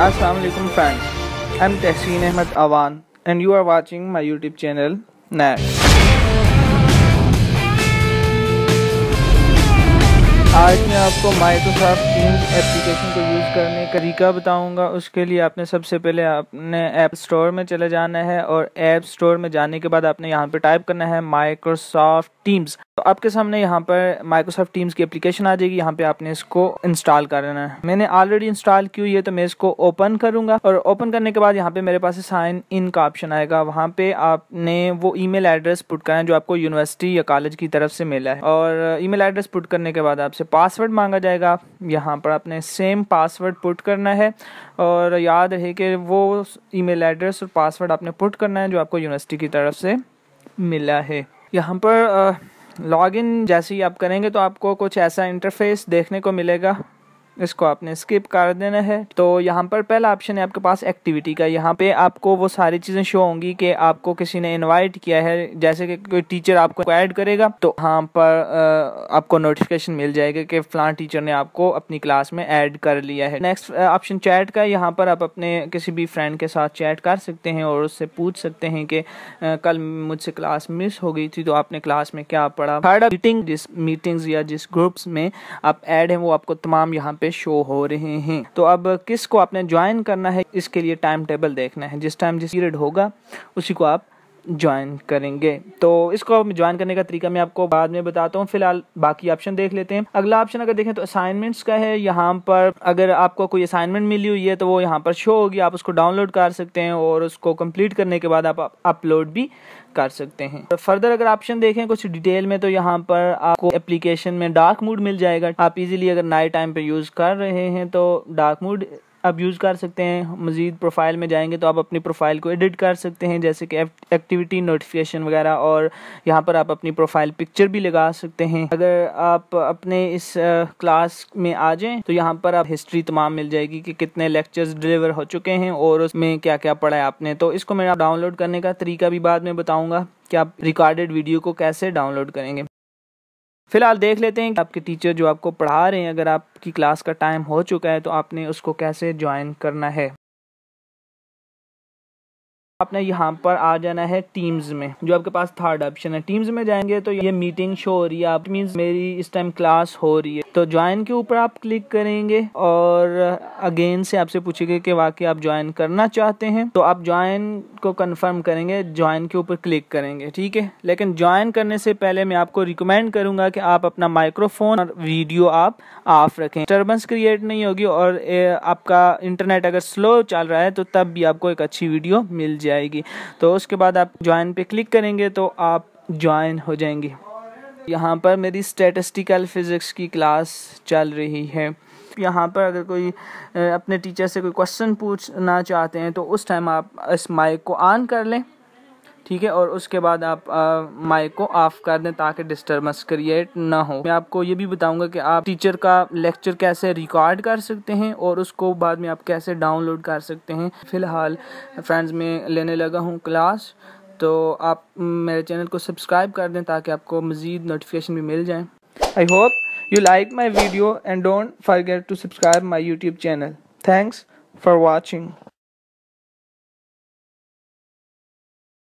Assalamualaikum friends, I'm Tehseen Ahmed Awan and you are watching my YouTube channel NAT. आज मैं आपको Microsoft teams application को करने का तरीका बताऊंगा उसके लिए आपने सबसे पहले आपने ऐप स्टोर में चले जाना है और ऐप स्टोर में जाने के बाद आपने यहाँ पे टाइप करना है माइक्रोसॉफ्ट टीम्स तो आपके सामने यहाँ पर माइक्रोसॉफ्ट टीम्स की एप्लीकेशन आ जाएगी यहाँ पे आपने इसको इंस्टॉल करना है मैंने ऑलरेडी इंस्टॉल की है तो मैं इसको ओपन करूंगा और ओपन करने के बाद यहाँ पे मेरे पास साइन इन का ऑप्शन आएगा वहाँ पे आपने वो ई एड्रेस पुट करना है जो आपको यूनिवर्सिटी या कॉलेज की तरफ से मिला है और ई एड्रेस पुट करने के बाद आपसे पासवर्ड मांगा जाएगा यहाँ पर आपने सेम पासवर्ड पासवर्ड पुट करना है और याद रहे कि वो ईमेल एड्रेस और पासवर्ड आपने पुट करना है जो आपको यूनिवर्सिटी की तरफ से मिला है यहाँ पर लॉगिन जैसे ही आप करेंगे तो आपको कुछ ऐसा इंटरफेस देखने को मिलेगा इसको आपने स्किप कर देना है तो यहाँ पर पहला ऑप्शन है आपके पास एक्टिविटी का यहाँ पे आपको वो सारी चीज़ें शो होंगी कि आपको किसी ने इनवाइट किया है जैसे कि कोई टीचर आपको ऐड करेगा तो यहाँ पर आपको नोटिफिकेशन मिल जाएगा कि फलां टीचर ने आपको अपनी क्लास में ऐड कर लिया है नेक्स्ट ऑप्शन चैट का यहाँ पर आप अपने किसी भी फ्रेंड के साथ चैट कर सकते हैं और उससे पूछ सकते हैं कि कल मुझसे क्लास मिस हो गई थी तो आपने क्लास में क्या पढ़ा थर्ड मीटिंग जिस मीटिंग्स या जिस ग्रुप्स में आप ऐड हैं वो आपको तमाम यहाँ पे पे शो हो रहे हैं तो अब किसको आपने ज्वाइन करना है इसके लिए टाइम टेबल देखना है जिस टाइम जिस पीरियड होगा उसी को आप ज्वाइन करेंगे तो इसको ज्वाइन करने का तरीका मैं आपको बाद में बताता हूँ फिलहाल बाकी ऑप्शन देख लेते हैं अगला ऑप्शन अगर देखें तो असाइनमेंट्स का है यहाँ पर अगर आपको कोई असाइनमेंट मिली हुई है तो वो यहाँ पर शो होगी आप उसको डाउनलोड कर सकते हैं और उसको कंप्लीट करने के बाद आप अपलोड भी कर सकते हैं तो फर्दर अगर ऑप्शन देखें कुछ डिटेल में तो यहाँ पर आपको एप्लीकेशन में डार्क मूड मिल जाएगा आप इजिली अगर नाइट टाइम पर यूज़ कर रहे हैं तो डार्क मूड आप यूज़ कर सकते हैं मज़ीद प्रोफाइल में जाएंगे तो आप अपनी प्रोफाइल को एडिट कर सकते हैं जैसे कि एक्टिविटी नोटिफिकेशन वगैरह और यहाँ पर आप अपनी प्रोफाइल पिक्चर भी लगा सकते हैं अगर आप अपने इस क्लास में आ जाएँ तो यहाँ पर आप हिस्ट्री तमाम मिल जाएगी कि कितने लेक्चर्स डिलीवर हो चुके हैं और उसमें क्या क्या पढ़ा है आपने तो इसको मैं डाउनलोड करने का तरीका भी बाद में बताऊँगा कि आप रिकॉर्डेड वीडियो को कैसे डाउनलोड करेंगे फिलहाल देख लेते हैं कि आपके टीचर जो आपको पढ़ा रहे हैं अगर आपकी क्लास का टाइम हो चुका है तो आपने उसको कैसे ज्वाइन करना है आपने यहाँ पर आ जाना है टीम्स में जो आपके पास थर्ड ऑप्शन है टीम्स में जाएंगे तो ये मीटिंग शो हो रही है आप मीन्स मेरी इस टाइम क्लास हो रही है तो ज्वाइन के ऊपर आप क्लिक करेंगे और अगेन से आपसे पूछेंगे कि वाकई आप ज्वाइन करना चाहते हैं तो आप ज्वाइन को कंफर्म करेंगे ज्वाइन के ऊपर क्लिक करेंगे ठीक है लेकिन ज्वाइन करने से पहले मैं आपको रिकमेंड करूंगा कि आप अपना माइक्रोफोन और वीडियो आप ऑफ रखें डिस्टर्बेंस क्रिएट नहीं होगी और ए, आपका इंटरनेट अगर स्लो चल रहा है तो तब भी आपको एक अच्छी वीडियो मिल जाएगी तो उसके बाद आप ज्वाइन पे क्लिक करेंगे तो आप ज्वाइन हो जाएंगी यहाँ पर मेरी स्टेटिस्टिकल फिज़िक्स की क्लास चल रही है यहाँ पर अगर कोई अपने टीचर से कोई क्वेश्चन पूछना चाहते हैं तो उस टाइम आप इस माइक को ऑन कर लें ठीक है और उसके बाद आप माइक को ऑफ कर दें ताकि डिस्टर्बेंस क्रिएट ना हो मैं आपको ये भी बताऊंगा कि आप टीचर का लेक्चर कैसे रिकॉर्ड कर सकते हैं और उसको बाद में आप कैसे डाउनलोड कर सकते हैं फ़िलहाल फ्रेंड्स में लेने लगा हूँ क्लास तो आप मेरे चैनल को सब्सक्राइब कर दें ताकि आपको मज़ीद नोटिफिकेशन भी मिल जाए I hope you like my video and don't forget to subscribe my YouTube channel thanks for watching